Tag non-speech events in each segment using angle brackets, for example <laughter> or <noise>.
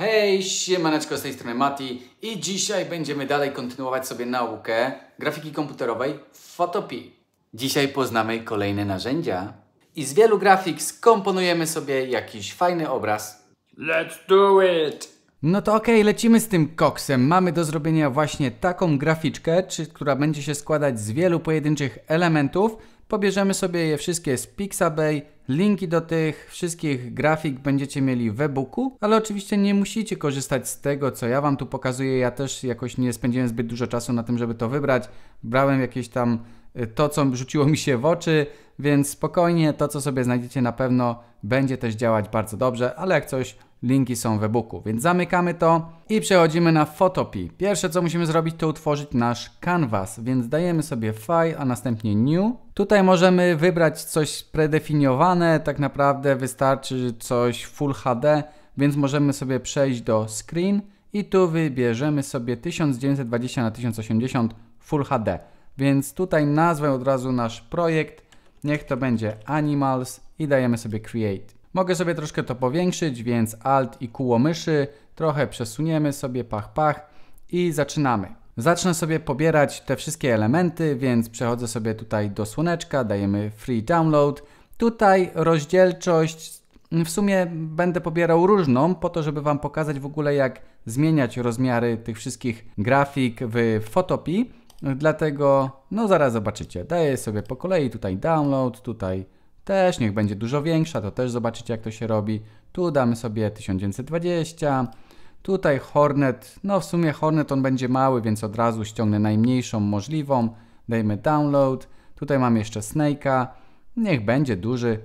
Hej, siemaneczko, z tej strony Mati i dzisiaj będziemy dalej kontynuować sobie naukę grafiki komputerowej w Photopii. Dzisiaj poznamy kolejne narzędzia i z wielu grafik skomponujemy sobie jakiś fajny obraz. Let's do it! No to okej, okay, lecimy z tym koksem. Mamy do zrobienia właśnie taką graficzkę, czy, która będzie się składać z wielu pojedynczych elementów, Pobierzemy sobie je wszystkie z Pixabay. Linki do tych wszystkich grafik będziecie mieli w e-booku, ale oczywiście nie musicie korzystać z tego, co ja Wam tu pokazuję. Ja też jakoś nie spędziłem zbyt dużo czasu na tym, żeby to wybrać. Brałem jakieś tam to, co rzuciło mi się w oczy, więc spokojnie to, co sobie znajdziecie na pewno będzie też działać bardzo dobrze, ale jak coś, linki są w e-booku. Więc zamykamy to i przechodzimy na Photopea. Pierwsze, co musimy zrobić, to utworzyć nasz canvas, więc dajemy sobie file, a następnie new. Tutaj możemy wybrać coś predefiniowane, tak naprawdę wystarczy coś Full HD, więc możemy sobie przejść do screen i tu wybierzemy sobie 1920 na 1080 Full HD. Więc tutaj nazwę od razu nasz projekt. Niech to będzie Animals i dajemy sobie Create. Mogę sobie troszkę to powiększyć, więc Alt i kóło myszy. Trochę przesuniemy sobie, pach, pach i zaczynamy. Zacznę sobie pobierać te wszystkie elementy, więc przechodzę sobie tutaj do słoneczka, dajemy free download. Tutaj rozdzielczość w sumie będę pobierał różną po to, żeby Wam pokazać w ogóle jak zmieniać rozmiary tych wszystkich grafik w Photopii. Dlatego, no zaraz zobaczycie. Daję sobie po kolei tutaj download, tutaj też, niech będzie dużo większa, to też zobaczycie jak to się robi. Tu damy sobie 1920, tutaj Hornet, no w sumie Hornet on będzie mały, więc od razu ściągnę najmniejszą możliwą. Dajmy download, tutaj mam jeszcze Snake'a, niech będzie duży.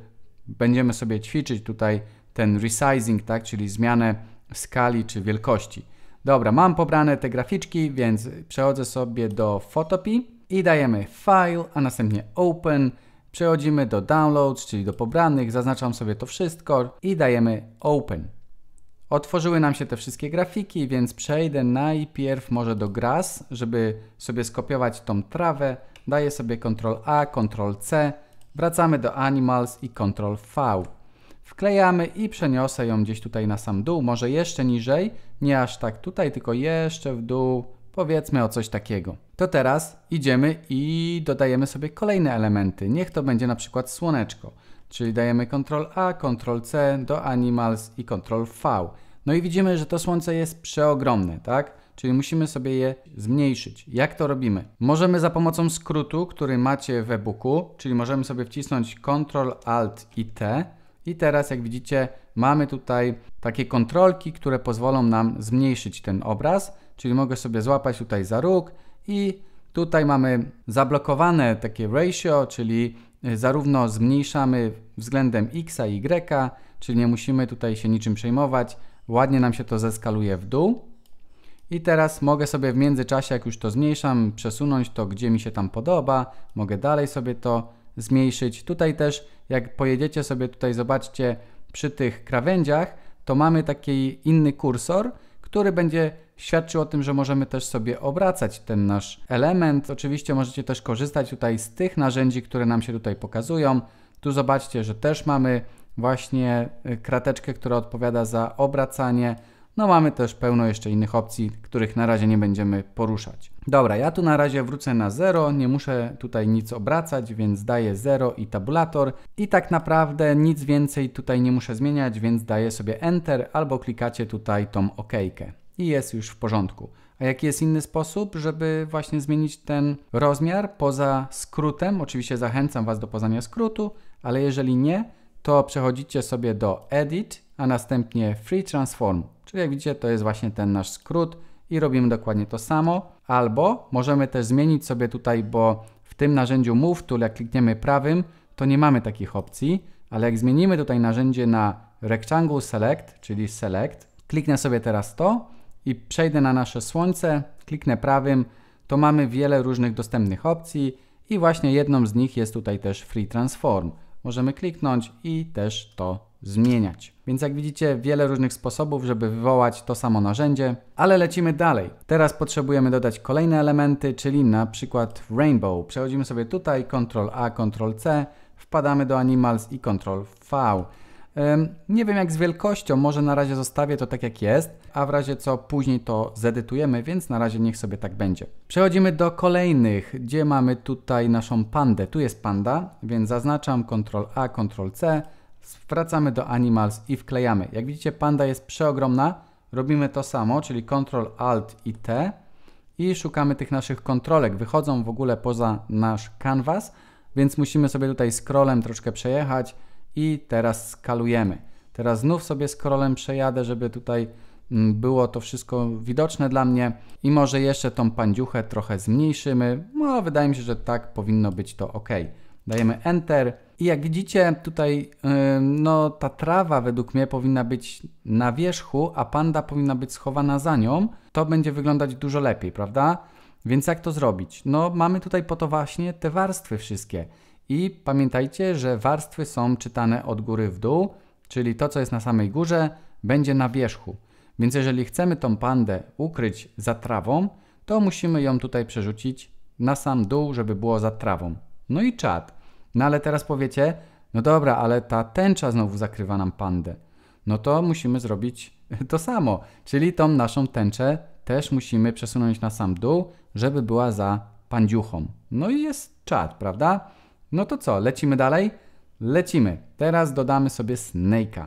Będziemy sobie ćwiczyć tutaj ten resizing, tak, czyli zmianę skali czy wielkości. Dobra, mam pobrane te graficzki, więc przechodzę sobie do Photopea i dajemy File, a następnie Open. Przechodzimy do Downloads, czyli do pobranych, zaznaczam sobie to wszystko i dajemy Open. Otworzyły nam się te wszystkie grafiki, więc przejdę najpierw może do Grass, żeby sobie skopiować tą trawę. Daję sobie Ctrl A, Ctrl C, wracamy do Animals i Ctrl V wklejamy i przeniosę ją gdzieś tutaj na sam dół, może jeszcze niżej, nie aż tak tutaj, tylko jeszcze w dół, powiedzmy o coś takiego. To teraz idziemy i dodajemy sobie kolejne elementy. Niech to będzie na przykład słoneczko, czyli dajemy Ctrl A, Ctrl C do Animals i Ctrl V. No i widzimy, że to słońce jest przeogromne, tak? Czyli musimy sobie je zmniejszyć. Jak to robimy? Możemy za pomocą skrótu, który macie w e-booku, czyli możemy sobie wcisnąć Ctrl Alt i T i teraz jak widzicie mamy tutaj takie kontrolki, które pozwolą nam zmniejszyć ten obraz, czyli mogę sobie złapać tutaj za róg i tutaj mamy zablokowane takie ratio, czyli y, zarówno zmniejszamy względem x i y, czyli nie musimy tutaj się niczym przejmować, ładnie nam się to zeskaluje w dół. I teraz mogę sobie w międzyczasie, jak już to zmniejszam, przesunąć to, gdzie mi się tam podoba. Mogę dalej sobie to zmniejszyć. Tutaj też jak pojedziecie sobie tutaj, zobaczcie przy tych krawędziach, to mamy taki inny kursor, który będzie świadczył o tym, że możemy też sobie obracać ten nasz element. Oczywiście możecie też korzystać tutaj z tych narzędzi, które nam się tutaj pokazują. Tu zobaczcie, że też mamy właśnie y, krateczkę, która odpowiada za obracanie. No mamy też pełno jeszcze innych opcji, których na razie nie będziemy poruszać. Dobra, ja tu na razie wrócę na 0, nie muszę tutaj nic obracać, więc daję 0 i tabulator. I tak naprawdę nic więcej tutaj nie muszę zmieniać, więc daję sobie Enter albo klikacie tutaj tą okejkę. I jest już w porządku. A jaki jest inny sposób, żeby właśnie zmienić ten rozmiar poza skrótem? Oczywiście zachęcam Was do poznania skrótu, ale jeżeli nie, to przechodzicie sobie do Edit a następnie free transform, czyli jak widzicie to jest właśnie ten nasz skrót i robimy dokładnie to samo. Albo możemy też zmienić sobie tutaj, bo w tym narzędziu Move Tool jak klikniemy prawym, to nie mamy takich opcji, ale jak zmienimy tutaj narzędzie na Rectangle Select, czyli Select, kliknę sobie teraz to i przejdę na nasze słońce, kliknę prawym, to mamy wiele różnych dostępnych opcji i właśnie jedną z nich jest tutaj też Free Transform. Możemy kliknąć i też to zmieniać. Więc jak widzicie, wiele różnych sposobów, żeby wywołać to samo narzędzie, ale lecimy dalej. Teraz potrzebujemy dodać kolejne elementy, czyli na przykład rainbow. Przechodzimy sobie tutaj, Ctrl A, Ctrl C, wpadamy do animals i Ctrl V. Nie wiem jak z wielkością, może na razie zostawię to tak jak jest, a w razie co później to zedytujemy, więc na razie niech sobie tak będzie. Przechodzimy do kolejnych, gdzie mamy tutaj naszą pandę. Tu jest panda, więc zaznaczam Ctrl A, Ctrl C, wracamy do Animals i wklejamy. Jak widzicie, panda jest przeogromna. Robimy to samo, czyli Ctrl Alt i T i szukamy tych naszych kontrolek. Wychodzą w ogóle poza nasz canvas, więc musimy sobie tutaj scrollem troszkę przejechać i teraz skalujemy. Teraz znów sobie scrollem przejadę, żeby tutaj mm, było to wszystko widoczne dla mnie i może jeszcze tą pandziuchę trochę zmniejszymy, no wydaje mi się, że tak powinno być to ok. Dajemy Enter i jak widzicie tutaj y, no ta trawa według mnie powinna być na wierzchu, a panda powinna być schowana za nią. To będzie wyglądać dużo lepiej, prawda? Więc jak to zrobić? No mamy tutaj po to właśnie te warstwy wszystkie. I pamiętajcie, że warstwy są czytane od góry w dół, czyli to co jest na samej górze będzie na wierzchu. Więc jeżeli chcemy tą pandę ukryć za trawą, to musimy ją tutaj przerzucić na sam dół, żeby było za trawą. No i czad. No ale teraz powiecie, no dobra, ale ta tęcza znowu zakrywa nam pandę. No to musimy zrobić <laughs> to samo, czyli tą naszą tęczę też musimy przesunąć na sam dół, żeby była za pandziuchą. No i jest czad, prawda? No to co, lecimy dalej? Lecimy. Teraz dodamy sobie snake'a.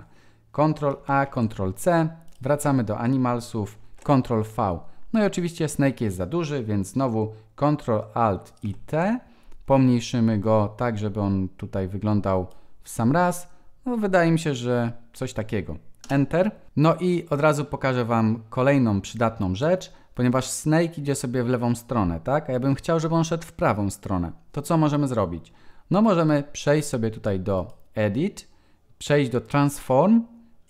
Ctrl A, Ctrl C. Wracamy do animalsów. Ctrl V. No i oczywiście snake jest za duży, więc znowu Ctrl Alt i T pomniejszymy go tak, żeby on tutaj wyglądał w sam raz. No, wydaje mi się, że coś takiego. Enter. No i od razu pokażę Wam kolejną przydatną rzecz, ponieważ Snake idzie sobie w lewą stronę, tak? A ja bym chciał, żeby on szedł w prawą stronę. To co możemy zrobić? No możemy przejść sobie tutaj do Edit, przejść do Transform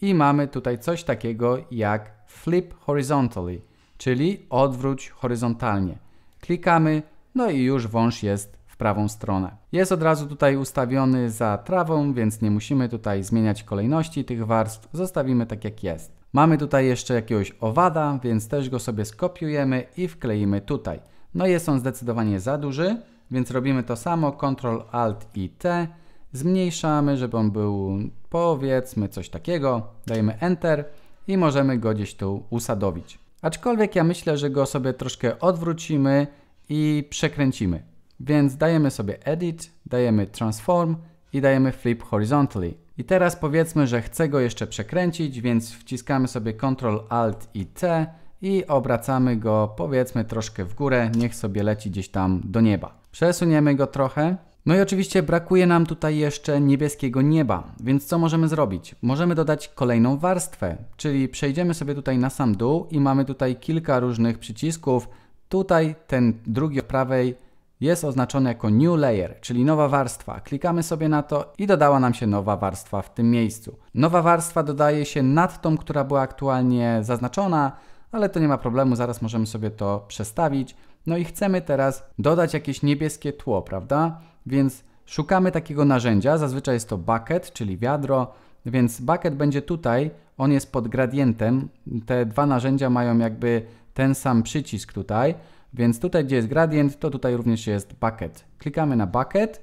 i mamy tutaj coś takiego jak Flip Horizontally, czyli odwróć horyzontalnie. Klikamy, no i już wąż jest prawą stronę. Jest od razu tutaj ustawiony za trawą, więc nie musimy tutaj zmieniać kolejności tych warstw, zostawimy tak jak jest. Mamy tutaj jeszcze jakiegoś owada, więc też go sobie skopiujemy i wkleimy tutaj. No jest on zdecydowanie za duży, więc robimy to samo, Ctrl Alt i T, zmniejszamy, żeby on był powiedzmy coś takiego, dajemy Enter i możemy go gdzieś tu usadowić. Aczkolwiek ja myślę, że go sobie troszkę odwrócimy i przekręcimy. Więc dajemy sobie Edit, dajemy Transform i dajemy Flip Horizontally. I teraz powiedzmy, że chcę go jeszcze przekręcić, więc wciskamy sobie Ctrl Alt i C i obracamy go powiedzmy troszkę w górę, niech sobie leci gdzieś tam do nieba. Przesuniemy go trochę. No i oczywiście brakuje nam tutaj jeszcze niebieskiego nieba, więc co możemy zrobić? Możemy dodać kolejną warstwę, czyli przejdziemy sobie tutaj na sam dół i mamy tutaj kilka różnych przycisków. Tutaj ten drugi od prawej jest oznaczone jako New Layer, czyli nowa warstwa. Klikamy sobie na to i dodała nam się nowa warstwa w tym miejscu. Nowa warstwa dodaje się nad tą, która była aktualnie zaznaczona, ale to nie ma problemu, zaraz możemy sobie to przestawić. No i chcemy teraz dodać jakieś niebieskie tło, prawda? Więc szukamy takiego narzędzia, zazwyczaj jest to bucket, czyli wiadro, więc bucket będzie tutaj, on jest pod gradientem, te dwa narzędzia mają jakby ten sam przycisk tutaj, więc tutaj, gdzie jest gradient, to tutaj również jest bucket. Klikamy na bucket,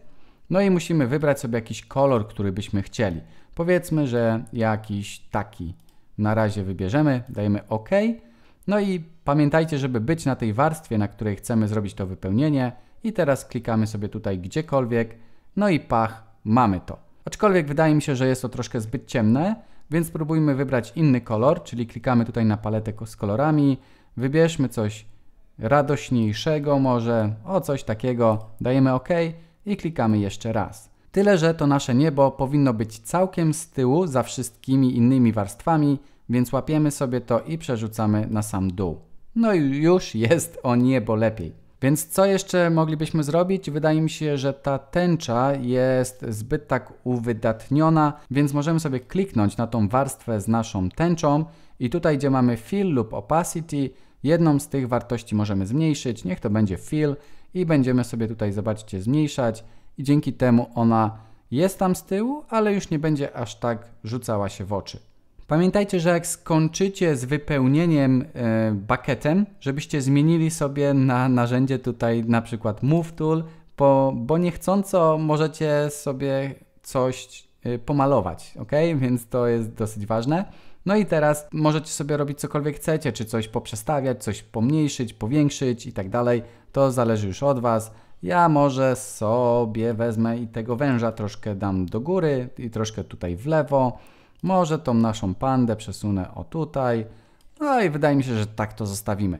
no i musimy wybrać sobie jakiś kolor, który byśmy chcieli. Powiedzmy, że jakiś taki na razie wybierzemy, dajemy OK. No i pamiętajcie, żeby być na tej warstwie, na której chcemy zrobić to wypełnienie. I teraz klikamy sobie tutaj gdziekolwiek, no i pach, mamy to. Aczkolwiek wydaje mi się, że jest to troszkę zbyt ciemne, więc spróbujmy wybrać inny kolor, czyli klikamy tutaj na paletę z kolorami, wybierzmy coś radośniejszego może, o coś takiego, dajemy OK i klikamy jeszcze raz. Tyle, że to nasze niebo powinno być całkiem z tyłu za wszystkimi innymi warstwami, więc łapiemy sobie to i przerzucamy na sam dół. No i już jest o niebo lepiej. Więc co jeszcze moglibyśmy zrobić? Wydaje mi się, że ta tęcza jest zbyt tak uwydatniona, więc możemy sobie kliknąć na tą warstwę z naszą tęczą i tutaj gdzie mamy fill lub opacity Jedną z tych wartości możemy zmniejszyć, niech to będzie fill i będziemy sobie tutaj, zobaczcie, zmniejszać i dzięki temu ona jest tam z tyłu, ale już nie będzie aż tak rzucała się w oczy. Pamiętajcie, że jak skończycie z wypełnieniem e, bucketem, żebyście zmienili sobie na narzędzie tutaj na przykład Move Tool, bo, bo niechcąco możecie sobie coś e, pomalować, ok? Więc to jest dosyć ważne. No i teraz możecie sobie robić cokolwiek chcecie, czy coś poprzestawiać, coś pomniejszyć, powiększyć i tak dalej. To zależy już od Was. Ja może sobie wezmę i tego węża troszkę dam do góry i troszkę tutaj w lewo. Może tą naszą pandę przesunę o tutaj. No i wydaje mi się, że tak to zostawimy.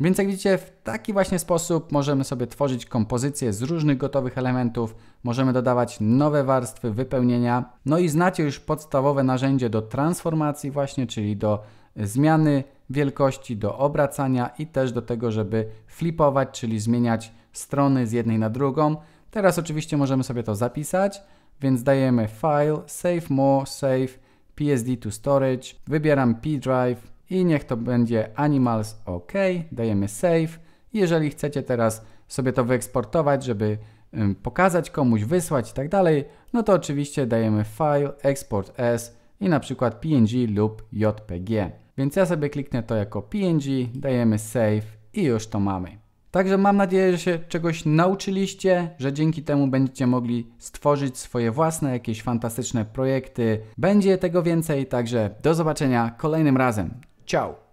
Więc jak widzicie, w taki właśnie sposób możemy sobie tworzyć kompozycje z różnych gotowych elementów, możemy dodawać nowe warstwy wypełnienia. No i znacie już podstawowe narzędzie do transformacji właśnie, czyli do zmiany wielkości, do obracania i też do tego, żeby flipować, czyli zmieniać strony z jednej na drugą. Teraz oczywiście możemy sobie to zapisać, więc dajemy File, Save More, Save, PSD to Storage, wybieram P Drive, i niech to będzie animals OK. Dajemy save. Jeżeli chcecie teraz sobie to wyeksportować, żeby pokazać komuś, wysłać i tak dalej, no to oczywiście dajemy file export as i na przykład png lub jpg. Więc ja sobie kliknę to jako png, dajemy save i już to mamy. Także mam nadzieję, że się czegoś nauczyliście, że dzięki temu będziecie mogli stworzyć swoje własne jakieś fantastyczne projekty. Będzie tego więcej, także do zobaczenia kolejnym razem. Ciao